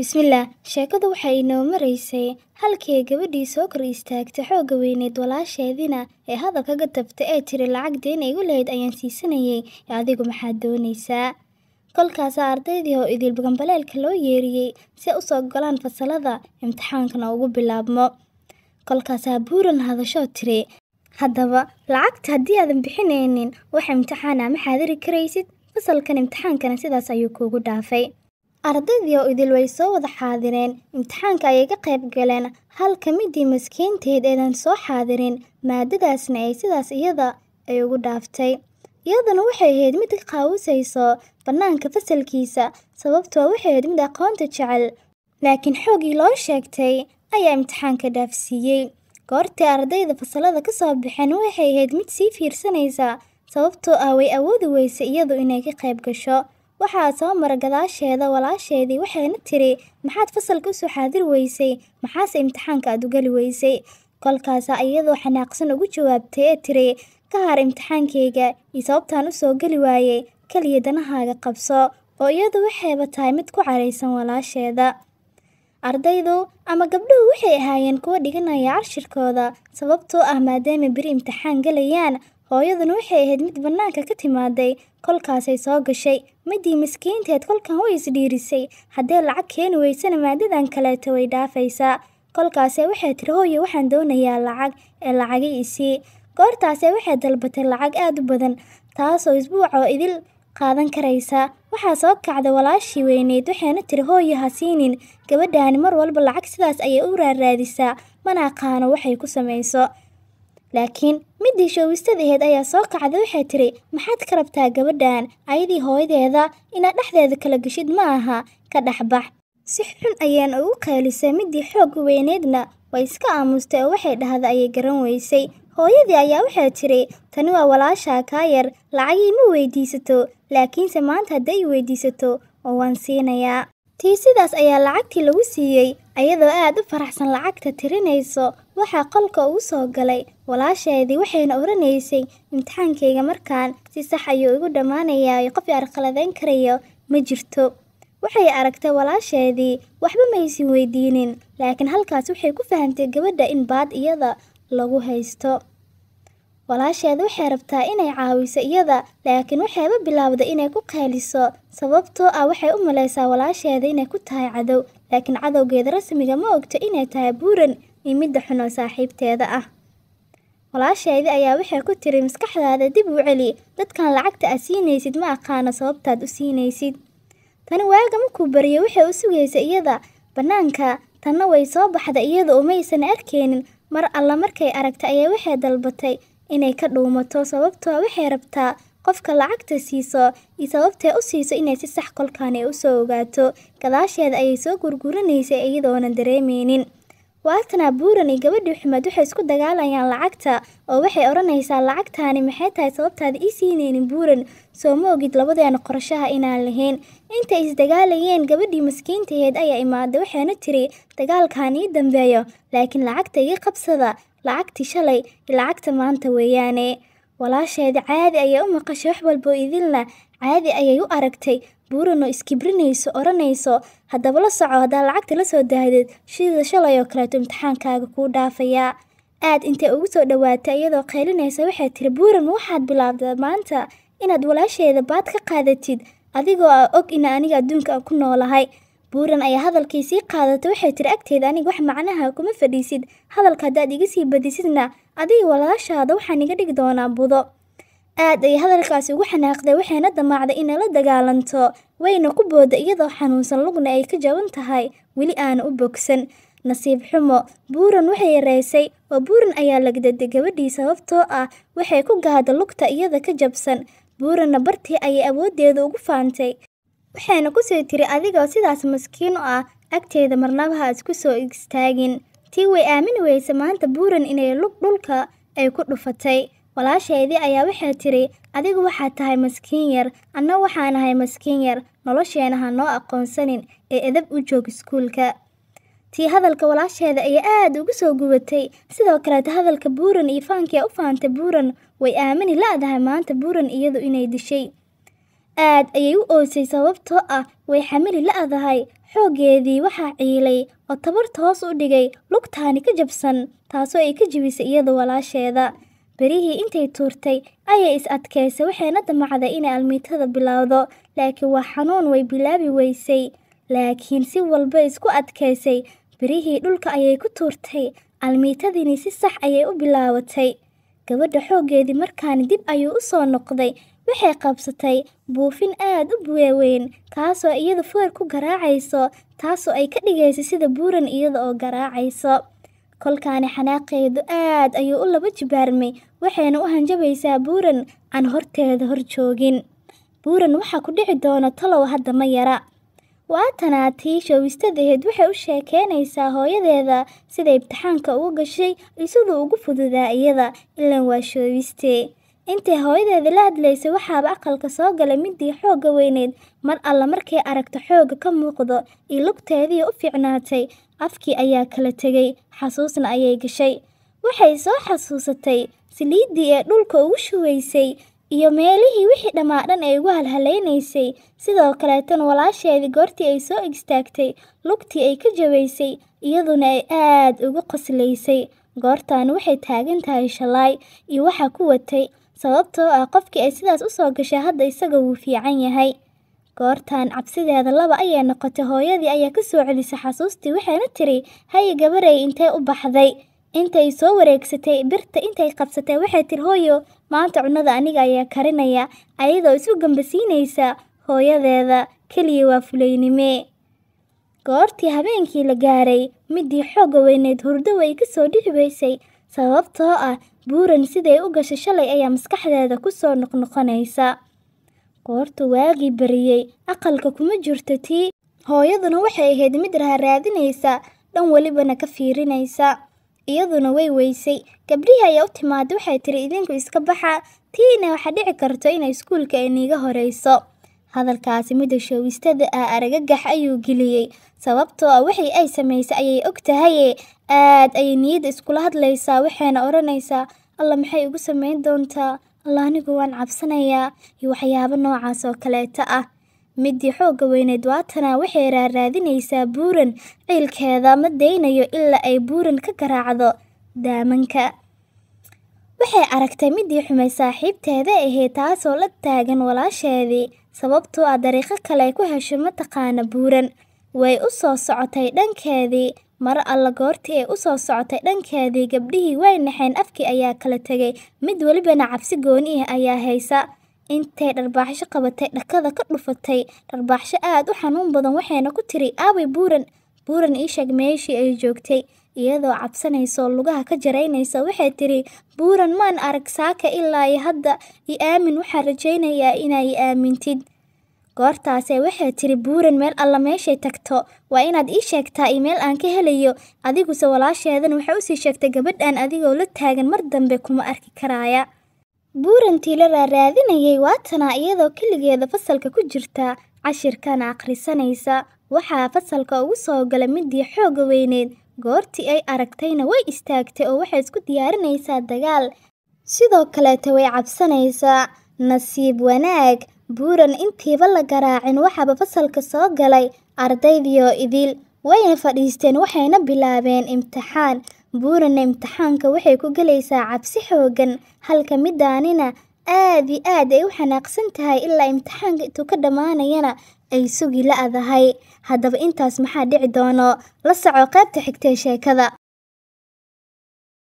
bismillaah sheekadu waxay inoo maraysay halkii gabadhii soo kor istaagta xoogga weyneed walaasheedina ee hadalka ga tabta ee tiri lacag deen ay u lahayd ayaan siisanayay ee adigu maxaad doonaysaa kolkaasa ardaydii oo idil idilbaganbaleelka loo yeeriyey si usoo golaan fasalada imtixaankana ugu bilaabmo kolkaasaa buuran hadashoo tiri haddaba lacagta haddii aadan bixinaynin wax imtixaana ah ma xaadiri karaysid fasalkan imtixaankana sidaas ayuu kuugu dhaafay ardaydii oo idil way soo wada xaadireen imtixaanka ayay ka qayb galeen hal ka midii maskiinteed eedan soo xaadirin maadadaasna ay sidaas iyada ay ugu dhaaftay iyadana waxay ahayd mid ka qaawisayso bannaanka fasalkiisa sababtoo ah waxay ahayd mid aqoonta jecel laakiin xoogii loo sheegtay ayaa imtixaanka dhaafsiiyey goortii ardayda fasalada ka soo baxeen waxay ahayd mid sii fiirsanaysa sababtoo ah way awoodi weysay iyadu inay ka qayb gasho Waxaa soo mara gadaasheeda walaasheedii waxayna tiri maxaad fasalka usoo soo xaadir weysay maxaase imtixaanka aad u geli weysay kolkaasa iyadoo xanaaqsan ugu jawaabtay ee tiri ka har imtixaankayga iyo sababtaan u soo geli waayey keliya danahaaga qabso oo iyadu waxayba tahay mid ku caraysan walaasheeda ardaydu ama gabdhuhu waxay ahaayeen kuwa dhiganaya carshirkooda sababtoo ah maadaama beri imtixaan galayaan Hooyaduna waxay ahayd mid bannaanka ka timaaday, kolkaasay soo gashay. Midii miskiinteed kolkan way isdhiirisay, haddee lacag keeni weysana maadadan kaleeto way dhaafaysaa. Kolkaasay waxay tiri hooyo waxaan doonayaa lacag ee lacaga i sii. waxay dalbatay lacag aad u badan, taasoo isbuucoo idil qaadan karaysa. Waxaa soo kacday walaashii weyneyd waxayna tiri hooyo ha siinin. Gabadhaani mar walba lacag sidaas ayay u raaraadisaa, mana aqaano waxay ku samayso laakiin middii shoowistadeheed ayaa soo kacday waxay tiri maxaad ka rabtaa gabadhan ayadii hooyadeeda inaad dhexdeeda kala geshid ma aha ka dhexbax si xun ayaan ugu qaalisay middii xoog weyneedna way iska aamustay oo waxay dhahda ayay garan weysay hooyadii ayaa waxay tiri tani waa walaashaa kaa yar lacagii ma weydiisato laakiinse maanta hadday weydiisato oo waan siinayaa tii sidaas ayaa lacagtii lagu siiyey ayadoo aad u faraxsan lacagta tirinayso waxaa qolka uu soo galay walaasheedii waxayna odhanaysay imtixaankayga markaan si sax ayuu igu dhammaanayaa qof arqaladayn karayo ma jirto waxay aragtay walaasheedii waxba maysin weydiinin laakiin halkaas waxay ku fahamtay gabadha in baad iyada lagu haysto Walaasheed waxay rabtaa inay caawiso iyada, laakiin waxayba bilowdaa inay ku qayliciso sababtoo ah waxay u maleysaa walaasheeda inay ku tahay cadow, laakiin cadowgeeda rasmiga ma ogto inay tahay buuran iyo midda xunoo saaxiibteeda ah. Walaasheedii ayaa waxay ku tiri maskaxdaada dib u celi, dadkan lacagta aad siinaysid ma aqaano sababtaad u siinaysid. Tani waaga markuu bariyo waxay u sugaysaa iyada bannaanka, tanna way soo baxday iyada umaysan arkeynin Mar alla markay aragta ayay waxay dalbatay inay ka dhuumato sababtoo ah waxay rabtaa qofka lacagta siiso iyo sababtee u siiso inay si sax kolkaan usoo ogaato gadaasheeda ayay soo gurguranaysay iyadoonan dareemeynin waatanaa ah buuran iyo gabadhii xumad waxay isku dagaalayaan lacagta oo waxay odhanaysaa lacagtaani maxay tahay sababtaada ii siinaynin buuran soo ma ogid labadeena qorshaha inaan lahayn intay isdagaalayeen gabadhii maskiintaheed ayaa imaaday waxayna tiri dagaalkaan ii dambeeyo laakiin lacagta iga qabsada lacagtii shalay iyo lacagta maanta weeyaane walaasheeda caadi ayay u maqashay wax walboo idinla caadi ayay u aragtay buurano iskibrinayso oranayso haddaba la soco haddaa lacagta la soo daahdeed shidida shalay oo kaleeto imtixaankaaga kuu dhaafayaa aad intay ugu soo dhawaatay iyadoo qaylinaysa waxay tiri buuran waxaad bilaabdaa maanta inaad walaasheeda baad ka qaadatid adigoo ah og ina aniga adduunka ku noolahay buuran ayaa hadalkiisii qaadatay waxay tiri agteeda anig wax macnaha kuma fadhiisid hadalka haddaad iga sii badisidna adiga walaashaada waxaan iga dhigi doonaa budo aad ayay hadalkaasi ugu xanaaqday waxayna damaacday inay la dagaalanto wayna ku booda iyadoo xanuunsan lugna ay ka jaban tahay weli aana u bogsan nasiib xumo buuran waxay yareysay oo buuran ayaa lagdaday gabadhii sababtoo ah waxay ku gaada lugta iyada ka jabsan buuranna bartii ayay awooddeeda ugu faantay waxayna ku soo tiri adigoo sidaas maskiin u ah agteeda marnaba ha isku soo istaagin tii way aamini weyse maanta buuran inay lug dhulka ay ku dhufatay walaasheedii ayaa waxay tiri adigu waxaad tahay maskiin yar anna waxaan ahay maskiin yar nolosheena ha noo aqoonsanin ee edab u joog iskuulka tii hadalka walaasheeda ayaa aad ugu soo gubatay sidoo kaleeta hadalka buuran iyo faankia u faantay buuran way aamini la-dahay maanta buuran iyadu inay dishay aad ayay u oysay sababtoo ah way xamili la la'dahay xooggeedii waxaa ciilay oo tabarta u dhigay lugtaani ka jabsan taasoo ay ka jebisay iyada walaasheeda berihii intay tuurtay ayay is adkaysay waxayna damacday inay almiitada bilowdo laakiin waa xanuun way bilaabi weysay laakiin si walba isku adkaysay berihii dhulka ayay ku tuurtay almiitadini si sax ayay u bilaabatay gabadha xooggeedii markaani dib ayuu u soo noqday waxay qabsatay buufin aad u waaweyn taasoo iyada fuwar ku garaacayso taasoo ay ka dhigayso sida buuran iyada oo garaacayso kolkaani xanaaqeedu aad ayuu u laba jibaarmay waxayna u hanjabaysaa buuran aan horteeda hor joogin buuran waxaa ku dhici doona talow hadda ma yara waatanaa tii shoowistadeed waxay u sheekeynaysaa hooyadeeda sida imtixaanka ugu gashay isiduu ugu fududaa iyada ilan waa shoowistee Intii hooyadeed la hadlaysay waxaaba aqalka soo galay middii xoogga weyneyd mar alla markay aragto xoogga ka muuqdo iyo lugteedii u fiicnaatay afkii ayaa kala tegay xasuusna ayay gashay waxay soo xasuusatay saliiddii ee dhulka ugu shubaysay iyo meelihii wixii dhammaadhan ee ugu halhalaynaysay sidoo kaleetan walaasheedii goortii ay soo istaagtay lugtii ay ka jabaysay iyaduna ay aad ugu qoslaysay goortaani waxay taagan tahay shalaay iyo waxaa ku watay sababtoo ah qofkii ay sidaas u soo gashay hadda isaga wuu fiican yahay goortan cabsideeda laba ayay noqotay hooyadii ayaa ka soo celisay xasuustii waxayna tiri haye gabarey intee u baxday intay soo wareegsatay birta intay qabsatay waxay tiri hooyo maanta cunnada aniga ayaa karinaya ayadoo isu gambasiinaysa hooyadeeda keliya waa fulaynime goortii habeenkii la gaaray middii xoogga weyneed hurdo way ka soo dhihi weysay sababtoo ah buuran siday u gashay shalay ayaa maskaxdeeda ku soo noqnoqonaysa qoortu waagii bariyey aqalka kuma jirto tii hooyaduna waxay ahayd mid raha raadinaysa dhan welibana ka fiirinaysa iyaduna way weysay gabdhihii ayaa u timaada waxay tiri idinku iska baxa tiina waxaa dhici karto inay iskuulka niiga horayso Hadalkaasi mida madashowistada ah aragagax ayuu geliyey sababtoo ah wixii ay samaysay ayay og ogtahaye aad ayay niyada iskula hadlaysaa waxayna odhanaysaa alla maxay ugu samayn doontaa alla anigu waan cabsanayaa iyo waxyaabo noocaas oo kaleeta ah midii xoogga weyneed waatana waxay raaraadinaysaa buuran ciilkeeda ma daynayo ilaa ay buuran ka garaacdo daamanka waxay aragtay midii xumay saaxiibteeda ahayd taasoo la taagan walaasheedii sababtoo ah dariiqo kale ay ku hesho mataqaana buuran way u soo socotay dhankeedii maro alla goortii ay u soo socotay dhankeedii gabdhihii way naxeen afkii ayaa kala tegay mid welibana cabsi gooni ah ayaa haysa intay dharbaaxsho qabatay dhakada ka dhufatay dharbaaxsho aada u xanuun badan waxayna ku tiri aaway buuran buuran ii sheeg meeshii ay joogtay iyadoo cabsanaysaoo lugaha ka jaraynaysa waxay tidhi buuran maan arag saaka ilaa i hadda i aamin waxaan rajaynayaa inaa i aamintid goortaase waxay tidhi buuran meel alla meeshay tagto waa inaad ii sheegtaa io meel aan ka helayo adiguse walaasheedan waxay usii sheegtay gabadhaan adigoo la taagan mar dambe kuma arki karaaya buurantii la raaraadinayay waatanaa iyadoo keligeeda fasalka ku jirta cashirkana akhrisanaysa waxaa fasalka ugu soo gala midii xoogga weyneed goortii ay aragtayna way istaagtay oo waxay isku diyaarinaysaa dagaal sidoo kaleeta way cabsanaysaa nasiib wanaag buuran intiiba la garaacin waxaaba fasalka soo galay ardaydiioo idil wayna fadhiisteen waxayna bilaabeen imtixaan buuranna imtixaanka waxay ku gelaysaa cabsi xoogan halka midaanina aad iyo aad ay u xanaaqsan tahay ilaa imtixaanka intuu ka dhammaanayana ay sugi adahay haddaba intaas maxaa dhici doono la soco qaybta xigta ee sheekada.